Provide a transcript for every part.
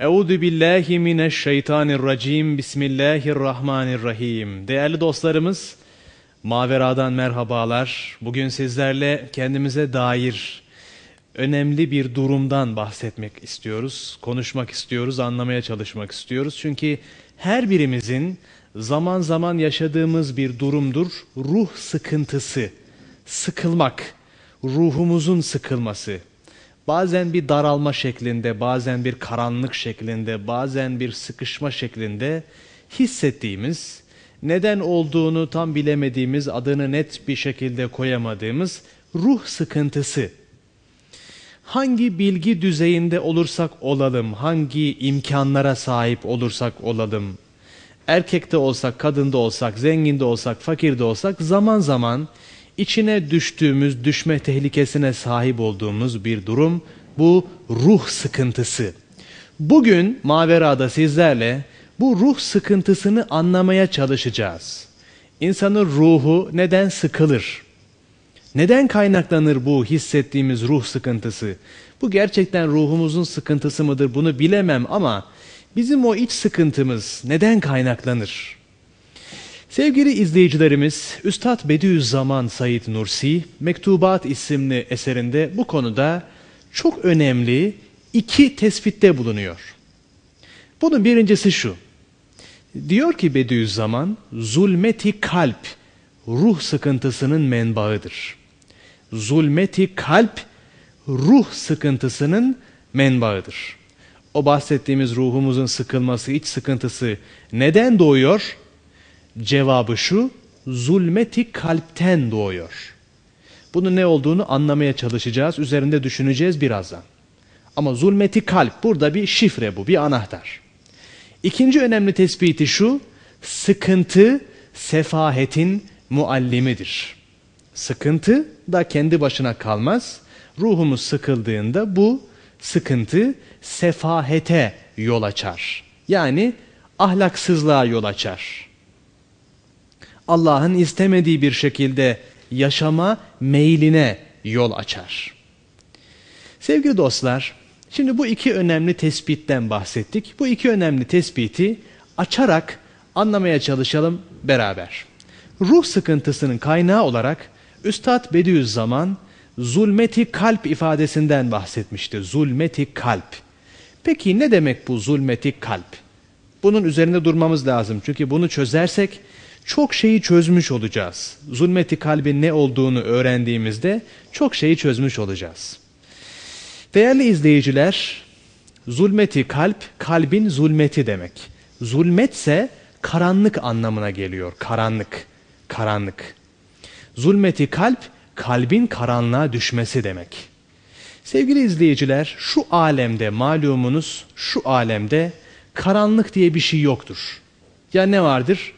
Euzu billahi mineşşeytanirracim. Bismillahirrahmanirrahim. Değerli dostlarımız, Mavera'dan merhabalar. Bugün sizlerle kendimize dair önemli bir durumdan bahsetmek istiyoruz. Konuşmak istiyoruz, anlamaya çalışmak istiyoruz. Çünkü her birimizin zaman zaman yaşadığımız bir durumdur. Ruh sıkıntısı, sıkılmak, ruhumuzun sıkılması. Bazen bir daralma şeklinde, bazen bir karanlık şeklinde, bazen bir sıkışma şeklinde hissettiğimiz, neden olduğunu tam bilemediğimiz, adını net bir şekilde koyamadığımız ruh sıkıntısı. Hangi bilgi düzeyinde olursak olalım, hangi imkanlara sahip olursak olalım, erkekte olsak, kadında olsak, zenginde olsak, fakirde olsak zaman zaman içine düştüğümüz, düşme tehlikesine sahip olduğumuz bir durum. Bu ruh sıkıntısı. Bugün Mavera'da sizlerle bu ruh sıkıntısını anlamaya çalışacağız. İnsanın ruhu neden sıkılır? Neden kaynaklanır bu hissettiğimiz ruh sıkıntısı? Bu gerçekten ruhumuzun sıkıntısı mıdır bunu bilemem ama bizim o iç sıkıntımız neden kaynaklanır? Sevgili izleyicilerimiz, Üstad Bediüzzaman Said Nursi, Mektubat isimli eserinde bu konuda çok önemli iki tespitte bulunuyor. Bunun birincisi şu, diyor ki Bediüzzaman, zulmeti kalp, ruh sıkıntısının menbaıdır. Zulmeti kalp, ruh sıkıntısının menbaıdır. O bahsettiğimiz ruhumuzun sıkılması, iç sıkıntısı neden doğuyor? Cevabı şu, zulmeti kalpten doğuyor. Bunun ne olduğunu anlamaya çalışacağız, üzerinde düşüneceğiz birazdan. Ama zulmeti kalp, burada bir şifre bu, bir anahtar. İkinci önemli tespiti şu, sıkıntı sefahetin muallimidir. Sıkıntı da kendi başına kalmaz. Ruhumuz sıkıldığında bu sıkıntı sefahete yol açar. Yani ahlaksızlığa yol açar. Allah'ın istemediği bir şekilde yaşama meyline yol açar. Sevgili dostlar, şimdi bu iki önemli tespitten bahsettik. Bu iki önemli tespiti açarak anlamaya çalışalım beraber. Ruh sıkıntısının kaynağı olarak Üstad Bediüzzaman zulmeti kalp ifadesinden bahsetmişti. Zulmeti kalp. Peki ne demek bu zulmeti kalp? Bunun üzerinde durmamız lazım. Çünkü bunu çözersek çok şeyi çözmüş olacağız. Zulmeti kalbin ne olduğunu öğrendiğimizde çok şeyi çözmüş olacağız. Değerli izleyiciler, zulmeti kalp, kalbin zulmeti demek. Zulmetse karanlık anlamına geliyor. Karanlık, karanlık. Zulmeti kalp, kalbin karanlığa düşmesi demek. Sevgili izleyiciler, şu alemde malumunuz, şu alemde karanlık diye bir şey yoktur. Ya ne vardır?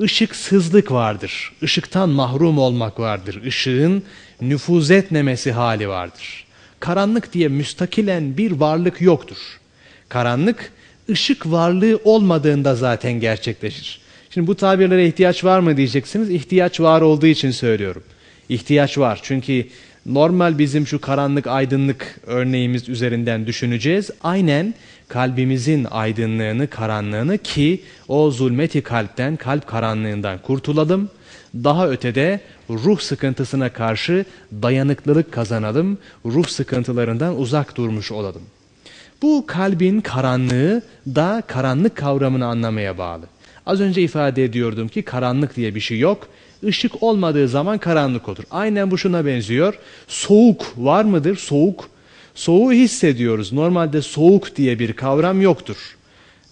ışıksızlık vardır. Işıktan mahrum olmak vardır. Işığın nüfuz etmemesi hali vardır. Karanlık diye müstakilen bir varlık yoktur. Karanlık ışık varlığı olmadığında zaten gerçekleşir. Şimdi bu tabirlere ihtiyaç var mı diyeceksiniz. İhtiyaç var olduğu için söylüyorum. İhtiyaç var. Çünkü normal bizim şu karanlık aydınlık örneğimiz üzerinden düşüneceğiz. Aynen kalbimizin aydınlığını, karanlığını ki o zulmeti kalpten, kalp karanlığından kurtulalım. Daha ötede ruh sıkıntısına karşı dayanıklılık kazanalım, ruh sıkıntılarından uzak durmuş olalım. Bu kalbin karanlığı da karanlık kavramını anlamaya bağlı. Az önce ifade ediyordum ki karanlık diye bir şey yok. Işık olmadığı zaman karanlık olur. Aynen bu şuna benziyor. Soğuk var mıdır? Soğuk Soğuğu hissediyoruz. Normalde soğuk diye bir kavram yoktur.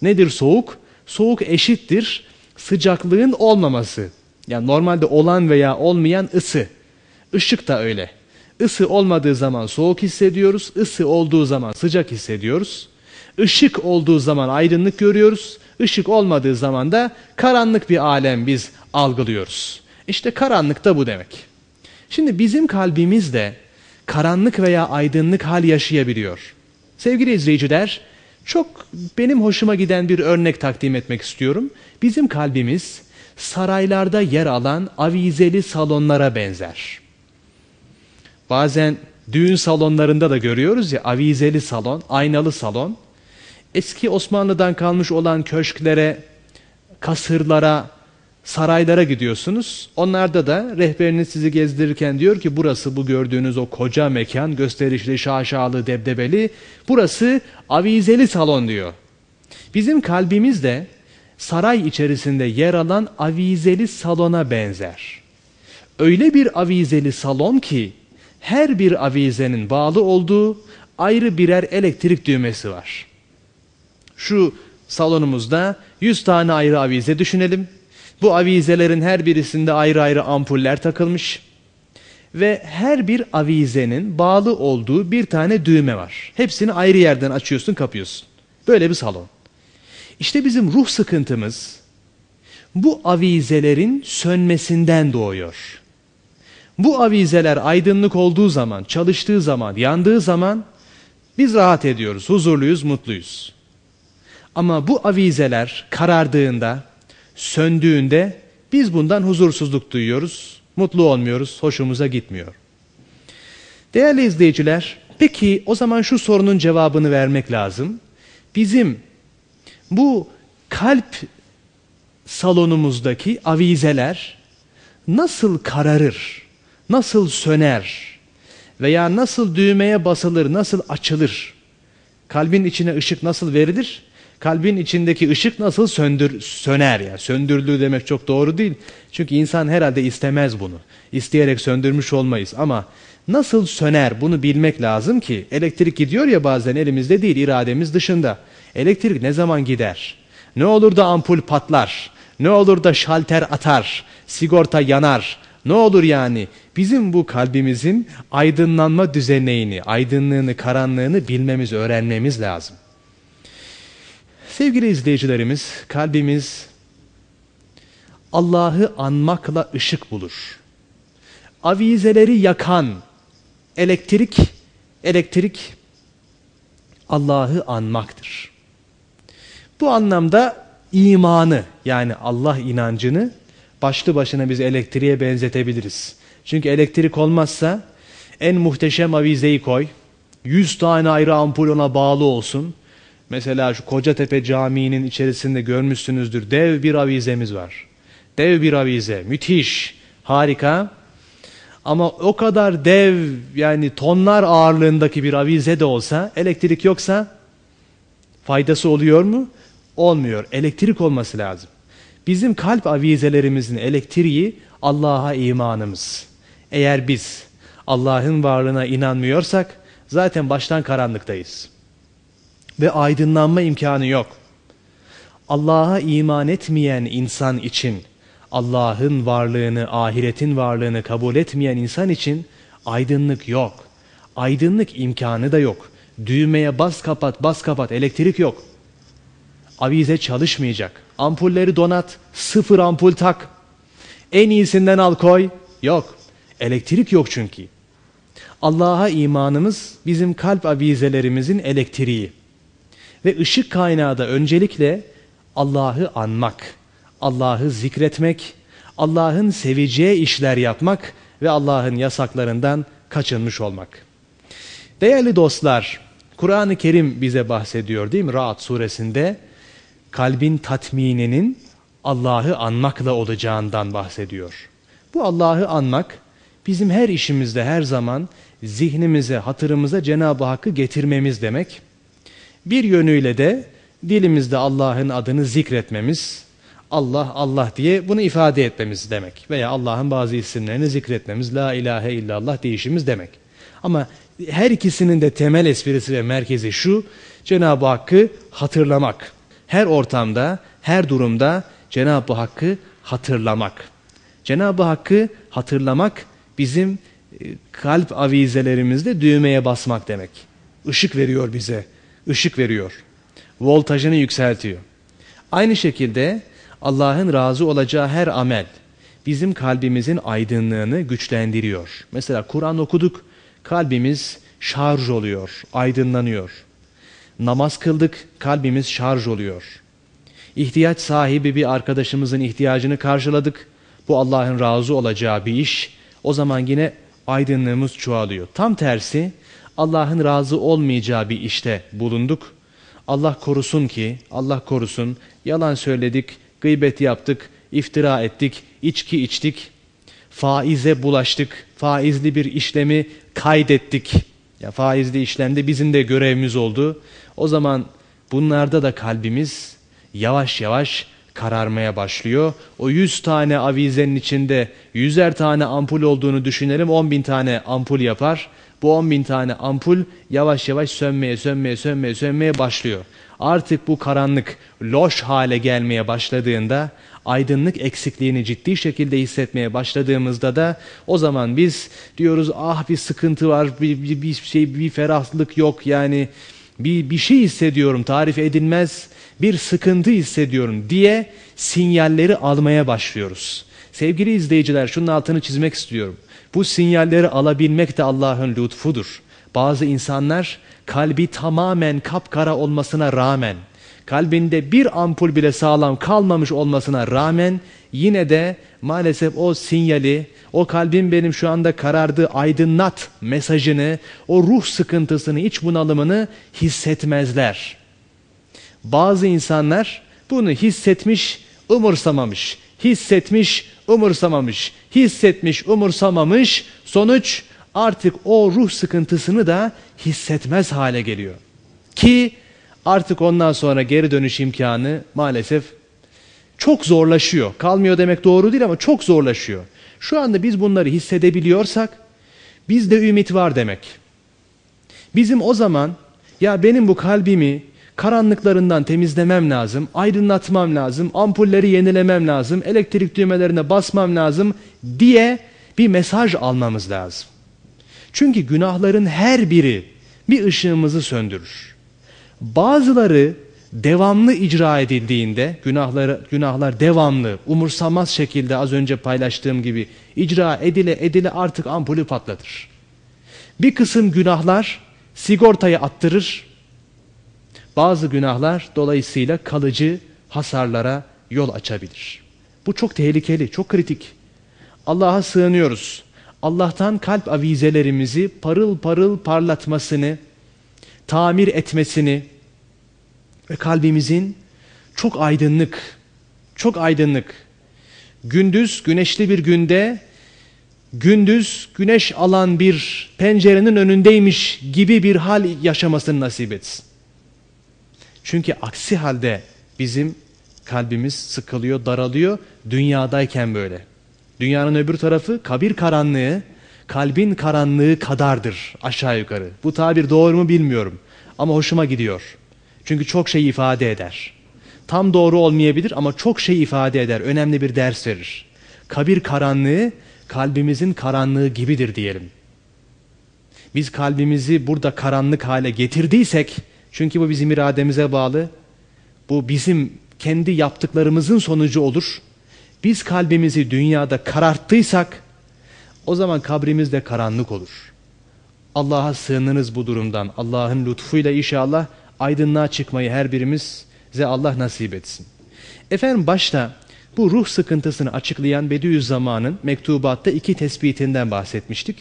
Nedir soğuk? Soğuk eşittir sıcaklığın olmaması. Yani normalde olan veya olmayan ısı. Işık da öyle. Isı olmadığı zaman soğuk hissediyoruz, ısı olduğu zaman sıcak hissediyoruz. Işık olduğu zaman aydınlık görüyoruz, ışık olmadığı zaman da karanlık bir alem biz algılıyoruz. İşte karanlık da bu demek. Şimdi bizim kalbimizde karanlık veya aydınlık hal yaşayabiliyor. Sevgili izleyiciler, çok benim hoşuma giden bir örnek takdim etmek istiyorum. Bizim kalbimiz saraylarda yer alan avizeli salonlara benzer. Bazen düğün salonlarında da görüyoruz ya avizeli salon, aynalı salon. Eski Osmanlı'dan kalmış olan köşklere, kasırlara, saraylara gidiyorsunuz. Onlarda da rehberiniz sizi gezdirirken diyor ki burası bu gördüğünüz o koca mekan gösterişli, şaşalı, debdebeli. Burası avizeli salon diyor. Bizim kalbimiz de saray içerisinde yer alan avizeli salona benzer. Öyle bir avizeli salon ki her bir avizenin bağlı olduğu ayrı birer elektrik düğmesi var. Şu salonumuzda 100 tane ayrı avize düşünelim. Bu avizelerin her birisinde ayrı ayrı ampuller takılmış ve her bir avizenin bağlı olduğu bir tane düğme var. Hepsini ayrı yerden açıyorsun, kapıyorsun. Böyle bir salon. İşte bizim ruh sıkıntımız bu avizelerin sönmesinden doğuyor. Bu avizeler aydınlık olduğu zaman, çalıştığı zaman, yandığı zaman biz rahat ediyoruz, huzurluyuz, mutluyuz. Ama bu avizeler karardığında, söndüğünde biz bundan huzursuzluk duyuyoruz, mutlu olmuyoruz, hoşumuza gitmiyor. Değerli izleyiciler, peki o zaman şu sorunun cevabını vermek lazım. Bizim bu kalp salonumuzdaki avizeler nasıl kararır, nasıl söner veya nasıl düğmeye basılır, nasıl açılır? Kalbin içine ışık nasıl verilir? kalbin içindeki ışık nasıl söndür söner ya. Yani. demek çok doğru değil. Çünkü insan herhalde istemez bunu. İsteyerek söndürmüş olmayız ama nasıl söner bunu bilmek lazım ki elektrik gidiyor ya bazen elimizde değil irademiz dışında. Elektrik ne zaman gider? Ne olur da ampul patlar? Ne olur da şalter atar? Sigorta yanar? Ne olur yani bizim bu kalbimizin aydınlanma düzeneğini, aydınlığını, karanlığını bilmemiz, öğrenmemiz lazım. Sevgili izleyicilerimiz, kalbimiz Allah'ı anmakla ışık bulur. Avizeleri yakan elektrik, elektrik Allah'ı anmaktır. Bu anlamda imanı yani Allah inancını başlı başına biz elektriğe benzetebiliriz. Çünkü elektrik olmazsa en muhteşem avizeyi koy, 100 tane ayrı ampul ona bağlı olsun. Mesela şu Kocatepe Camii'nin içerisinde görmüşsünüzdür. Dev bir avizemiz var. Dev bir avize. Müthiş. Harika. Ama o kadar dev yani tonlar ağırlığındaki bir avize de olsa elektrik yoksa faydası oluyor mu? Olmuyor. Elektrik olması lazım. Bizim kalp avizelerimizin elektriği Allah'a imanımız. Eğer biz Allah'ın varlığına inanmıyorsak zaten baştan karanlıktayız ve aydınlanma imkanı yok. Allah'a iman etmeyen insan için, Allah'ın varlığını, ahiretin varlığını kabul etmeyen insan için aydınlık yok. Aydınlık imkanı da yok. Düğmeye bas kapat, bas kapat, elektrik yok. Avize çalışmayacak. Ampulleri donat, sıfır ampul tak. En iyisinden al koy. Yok. Elektrik yok çünkü. Allah'a imanımız bizim kalp avizelerimizin elektriği. Ve ışık kaynağı da öncelikle Allah'ı anmak, Allah'ı zikretmek, Allah'ın seveceği işler yapmak ve Allah'ın yasaklarından kaçınmış olmak. Değerli dostlar, Kur'an-ı Kerim bize bahsediyor değil mi? Rahat suresinde kalbin tatmininin Allah'ı anmakla olacağından bahsediyor. Bu Allah'ı anmak bizim her işimizde her zaman zihnimize, hatırımıza Cenab-ı Hakk'ı getirmemiz demek. Bir yönüyle de dilimizde Allah'ın adını zikretmemiz, Allah Allah diye bunu ifade etmemiz demek. Veya Allah'ın bazı isimlerini zikretmemiz, la ilahe illallah değişimiz demek. Ama her ikisinin de temel esprisi ve merkezi şu, Cenab-ı Hakk'ı hatırlamak. Her ortamda, her durumda Cenab-ı Hakk'ı hatırlamak. Cenab-ı Hakk'ı hatırlamak bizim e, kalp avizelerimizde düğmeye basmak demek. Işık veriyor bize ışık veriyor. Voltajını yükseltiyor. Aynı şekilde Allah'ın razı olacağı her amel bizim kalbimizin aydınlığını güçlendiriyor. Mesela Kur'an okuduk, kalbimiz şarj oluyor, aydınlanıyor. Namaz kıldık, kalbimiz şarj oluyor. İhtiyaç sahibi bir arkadaşımızın ihtiyacını karşıladık. Bu Allah'ın razı olacağı bir iş. O zaman yine aydınlığımız çoğalıyor. Tam tersi Allah'ın razı olmayacağı bir işte bulunduk. Allah korusun ki, Allah korusun, yalan söyledik, gıybet yaptık, iftira ettik, içki içtik, faize bulaştık, faizli bir işlemi kaydettik. Ya faizli işlemde bizim de görevimiz oldu. O zaman bunlarda da kalbimiz yavaş yavaş kararmaya başlıyor. O yüz tane avizenin içinde 100'er tane ampul olduğunu düşünelim on bin tane ampul yapar. Bu 10 bin tane ampul yavaş yavaş sönmeye sönmeye sönmeye sönmeye başlıyor. Artık bu karanlık loş hale gelmeye başladığında aydınlık eksikliğini ciddi şekilde hissetmeye başladığımızda da o zaman biz diyoruz ah bir sıkıntı var bir, bir, bir şey bir ferahlık yok yani bir, bir şey hissediyorum tarif edilmez bir sıkıntı hissediyorum diye sinyalleri almaya başlıyoruz. Sevgili izleyiciler şunun altını çizmek istiyorum. Bu sinyalleri alabilmek de Allah'ın lütfudur. Bazı insanlar kalbi tamamen kapkara olmasına rağmen, kalbinde bir ampul bile sağlam kalmamış olmasına rağmen yine de maalesef o sinyali, o kalbin benim şu anda karardığı aydınlat mesajını, o ruh sıkıntısını, iç bunalımını hissetmezler. Bazı insanlar bunu hissetmiş, umursamamış hissetmiş, umursamamış, hissetmiş, umursamamış. Sonuç artık o ruh sıkıntısını da hissetmez hale geliyor. Ki artık ondan sonra geri dönüş imkanı maalesef çok zorlaşıyor. Kalmıyor demek doğru değil ama çok zorlaşıyor. Şu anda biz bunları hissedebiliyorsak bizde ümit var demek. Bizim o zaman ya benim bu kalbimi karanlıklarından temizlemem lazım, aydınlatmam lazım, ampulleri yenilemem lazım, elektrik düğmelerine basmam lazım diye bir mesaj almamız lazım. Çünkü günahların her biri bir ışığımızı söndürür. Bazıları devamlı icra edildiğinde günahları, günahlar devamlı umursamaz şekilde az önce paylaştığım gibi icra edile edile artık ampulü patlatır. Bir kısım günahlar sigortayı attırır bazı günahlar dolayısıyla kalıcı hasarlara yol açabilir. Bu çok tehlikeli, çok kritik. Allah'a sığınıyoruz. Allah'tan kalp avizelerimizi parıl parıl parlatmasını, tamir etmesini ve kalbimizin çok aydınlık, çok aydınlık. Gündüz güneşli bir günde, gündüz güneş alan bir pencerenin önündeymiş gibi bir hal yaşamasını nasip etsin. Çünkü aksi halde bizim kalbimiz sıkılıyor, daralıyor. Dünyadayken böyle. Dünyanın öbür tarafı kabir karanlığı, kalbin karanlığı kadardır aşağı yukarı. Bu tabir doğru mu bilmiyorum ama hoşuma gidiyor. Çünkü çok şey ifade eder. Tam doğru olmayabilir ama çok şey ifade eder, önemli bir ders verir. Kabir karanlığı kalbimizin karanlığı gibidir diyelim. Biz kalbimizi burada karanlık hale getirdiysek çünkü bu bizim irademize bağlı. Bu bizim kendi yaptıklarımızın sonucu olur. Biz kalbimizi dünyada kararttıysak o zaman kabrimiz de karanlık olur. Allah'a sığınınız bu durumdan. Allah'ın lütfuyla inşallah aydınlığa çıkmayı her birimize Allah nasip etsin. Efendim başta bu ruh sıkıntısını açıklayan Bediüzzaman'ın mektubatta iki tespitinden bahsetmiştik.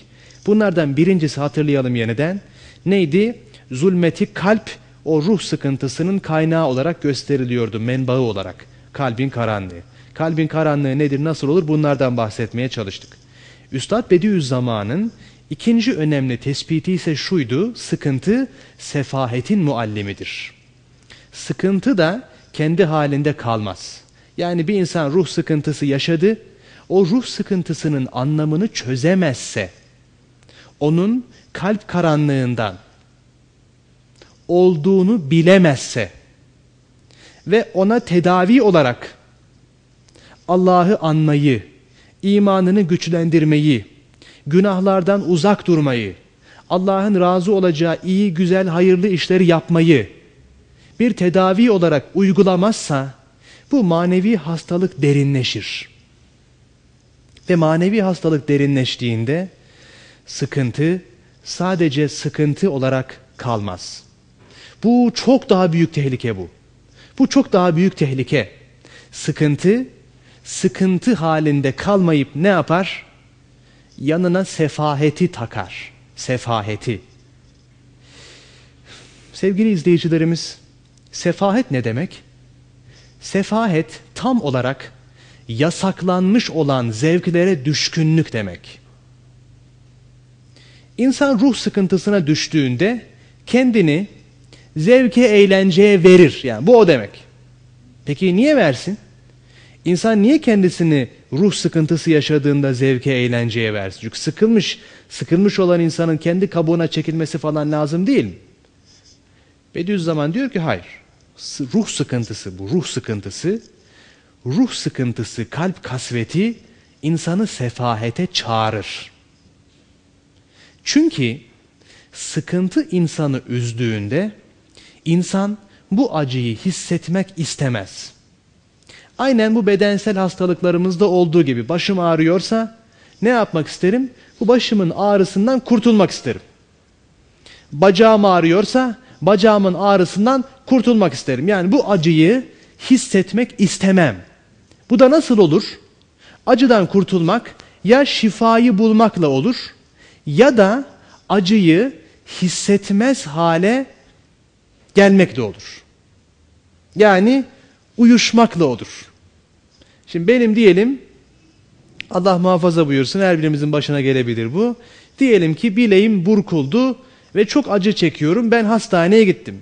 Bunlardan birincisi hatırlayalım yeniden. Neydi? zulmeti kalp o ruh sıkıntısının kaynağı olarak gösteriliyordu, menbaı olarak. Kalbin karanlığı. Kalbin karanlığı nedir, nasıl olur bunlardan bahsetmeye çalıştık. Üstad Bediüzzaman'ın ikinci önemli tespiti ise şuydu, sıkıntı sefahetin muallimidir. Sıkıntı da kendi halinde kalmaz. Yani bir insan ruh sıkıntısı yaşadı, o ruh sıkıntısının anlamını çözemezse, onun kalp karanlığından, olduğunu bilemezse ve ona tedavi olarak Allah'ı anmayı, imanını güçlendirmeyi, günahlardan uzak durmayı, Allah'ın razı olacağı iyi, güzel, hayırlı işleri yapmayı bir tedavi olarak uygulamazsa bu manevi hastalık derinleşir. Ve manevi hastalık derinleştiğinde sıkıntı sadece sıkıntı olarak kalmaz.'' Bu çok daha büyük tehlike bu. Bu çok daha büyük tehlike. Sıkıntı, sıkıntı halinde kalmayıp ne yapar? Yanına sefaheti takar. Sefaheti. Sevgili izleyicilerimiz, sefahet ne demek? Sefahet tam olarak yasaklanmış olan zevklere düşkünlük demek. İnsan ruh sıkıntısına düştüğünde kendini zevke, eğlenceye verir. Yani bu o demek. Peki niye versin? İnsan niye kendisini ruh sıkıntısı yaşadığında zevke, eğlenceye versin? Çünkü sıkılmış, sıkılmış olan insanın kendi kabuğuna çekilmesi falan lazım değil mi? Bediüzzaman diyor ki hayır. Ruh sıkıntısı bu, ruh sıkıntısı. Ruh sıkıntısı, kalp kasveti insanı sefahete çağırır. Çünkü sıkıntı insanı üzdüğünde İnsan bu acıyı hissetmek istemez. Aynen bu bedensel hastalıklarımızda olduğu gibi başım ağrıyorsa ne yapmak isterim? Bu başımın ağrısından kurtulmak isterim. Bacağım ağrıyorsa bacağımın ağrısından kurtulmak isterim. Yani bu acıyı hissetmek istemem. Bu da nasıl olur? Acıdan kurtulmak ya şifayı bulmakla olur ya da acıyı hissetmez hale gelmek de olur. Yani uyuşmakla odur. Şimdi benim diyelim Allah muhafaza buyursun her birimizin başına gelebilir bu. Diyelim ki bileğim burkuldu ve çok acı çekiyorum ben hastaneye gittim.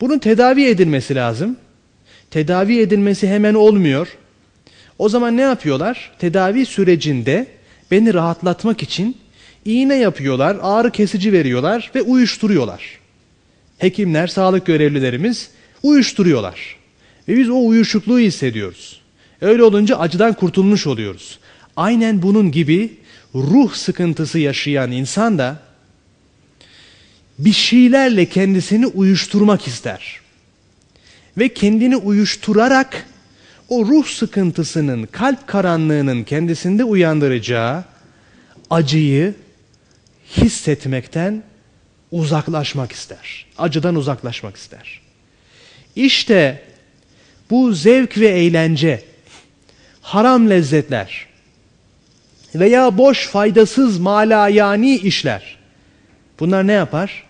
Bunun tedavi edilmesi lazım. Tedavi edilmesi hemen olmuyor. O zaman ne yapıyorlar? Tedavi sürecinde beni rahatlatmak için iğne yapıyorlar, ağrı kesici veriyorlar ve uyuşturuyorlar hekimler, sağlık görevlilerimiz uyuşturuyorlar. Ve biz o uyuşukluğu hissediyoruz. Öyle olunca acıdan kurtulmuş oluyoruz. Aynen bunun gibi ruh sıkıntısı yaşayan insan da bir şeylerle kendisini uyuşturmak ister. Ve kendini uyuşturarak o ruh sıkıntısının, kalp karanlığının kendisinde uyandıracağı acıyı hissetmekten uzaklaşmak ister. Acıdan uzaklaşmak ister. İşte bu zevk ve eğlence, haram lezzetler veya boş faydasız malayani işler. Bunlar ne yapar?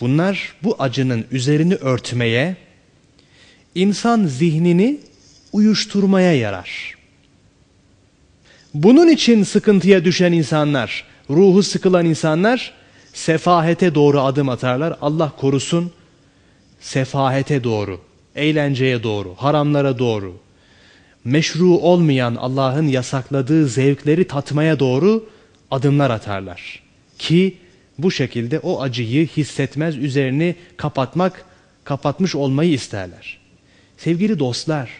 Bunlar bu acının üzerini örtmeye, insan zihnini uyuşturmaya yarar. Bunun için sıkıntıya düşen insanlar, ruhu sıkılan insanlar sefahete doğru adım atarlar. Allah korusun sefahete doğru, eğlenceye doğru, haramlara doğru, meşru olmayan Allah'ın yasakladığı zevkleri tatmaya doğru adımlar atarlar. Ki bu şekilde o acıyı hissetmez üzerini kapatmak, kapatmış olmayı isterler. Sevgili dostlar,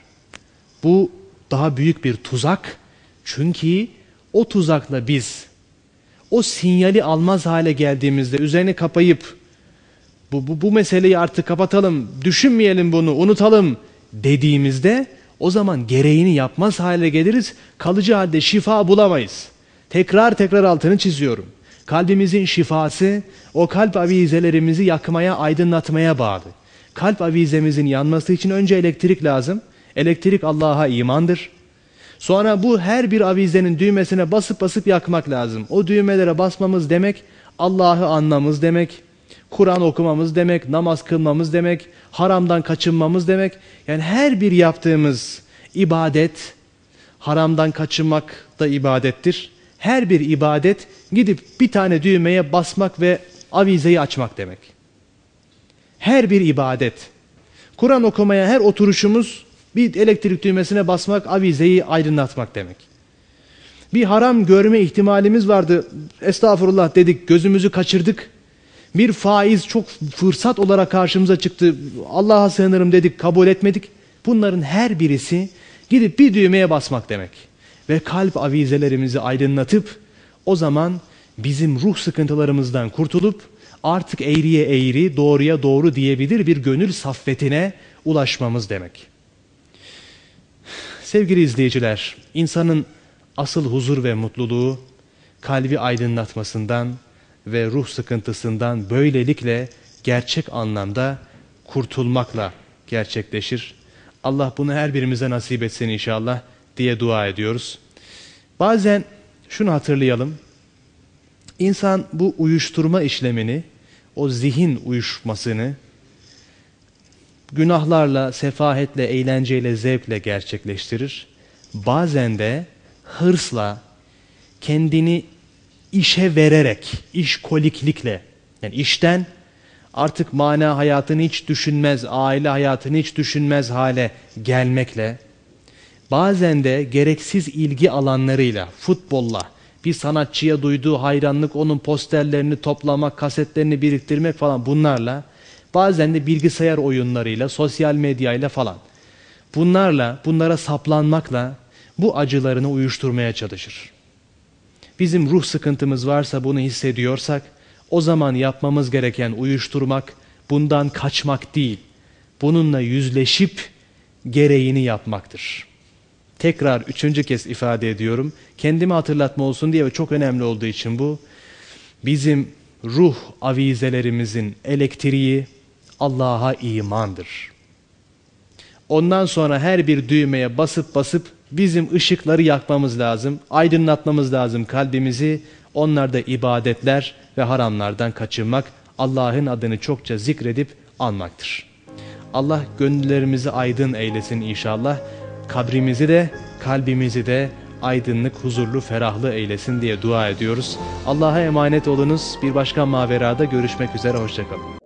bu daha büyük bir tuzak. Çünkü o tuzakla biz o sinyali almaz hale geldiğimizde üzerine kapayıp bu, bu, bu meseleyi artık kapatalım, düşünmeyelim bunu, unutalım dediğimizde o zaman gereğini yapmaz hale geliriz, kalıcı halde şifa bulamayız. Tekrar tekrar altını çiziyorum. Kalbimizin şifası o kalp avizelerimizi yakmaya, aydınlatmaya bağlı. Kalp avizemizin yanması için önce elektrik lazım. Elektrik Allah'a imandır. Sonra bu her bir avizenin düğmesine basıp basıp yakmak lazım. O düğmelere basmamız demek Allah'ı anlamamız demek, Kur'an okumamız demek, namaz kılmamız demek, haramdan kaçınmamız demek. Yani her bir yaptığımız ibadet, haramdan kaçınmak da ibadettir. Her bir ibadet gidip bir tane düğmeye basmak ve avizeyi açmak demek. Her bir ibadet. Kur'an okumaya her oturuşumuz bir elektrik düğmesine basmak avizeyi aydınlatmak demek. Bir haram görme ihtimalimiz vardı. Estağfurullah dedik gözümüzü kaçırdık. Bir faiz çok fırsat olarak karşımıza çıktı. Allah'a sığınırım dedik kabul etmedik. Bunların her birisi gidip bir düğmeye basmak demek. Ve kalp avizelerimizi aydınlatıp o zaman bizim ruh sıkıntılarımızdan kurtulup artık eğriye eğri, doğruya doğru diyebilir bir gönül saffetine ulaşmamız demek.'' Sevgili izleyiciler, insanın asıl huzur ve mutluluğu kalbi aydınlatmasından ve ruh sıkıntısından böylelikle gerçek anlamda kurtulmakla gerçekleşir. Allah bunu her birimize nasip etsin inşallah diye dua ediyoruz. Bazen şunu hatırlayalım. İnsan bu uyuşturma işlemini, o zihin uyuşmasını, günahlarla, sefahetle, eğlenceyle, zevkle gerçekleştirir. Bazen de hırsla, kendini işe vererek, iş koliklikle, yani işten artık mana hayatını hiç düşünmez, aile hayatını hiç düşünmez hale gelmekle, bazen de gereksiz ilgi alanlarıyla, futbolla, bir sanatçıya duyduğu hayranlık, onun posterlerini toplamak, kasetlerini biriktirmek falan bunlarla Bazen de bilgisayar oyunlarıyla, sosyal medyayla falan. Bunlarla, bunlara saplanmakla bu acılarını uyuşturmaya çalışır. Bizim ruh sıkıntımız varsa bunu hissediyorsak o zaman yapmamız gereken uyuşturmak, bundan kaçmak değil. Bununla yüzleşip gereğini yapmaktır. Tekrar üçüncü kez ifade ediyorum. Kendimi hatırlatma olsun diye ve çok önemli olduğu için bu. Bizim ruh avizelerimizin elektriği Allah'a imandır. Ondan sonra her bir düğmeye basıp basıp bizim ışıkları yakmamız lazım, aydınlatmamız lazım kalbimizi. Onlar da ibadetler ve haramlardan kaçınmak, Allah'ın adını çokça zikredip almaktır. Allah gönüllerimizi aydın eylesin inşallah. Kabrimizi de, kalbimizi de aydınlık, huzurlu, ferahlı eylesin diye dua ediyoruz. Allah'a emanet olunuz. Bir başka maverada görüşmek üzere. Hoşçakalın.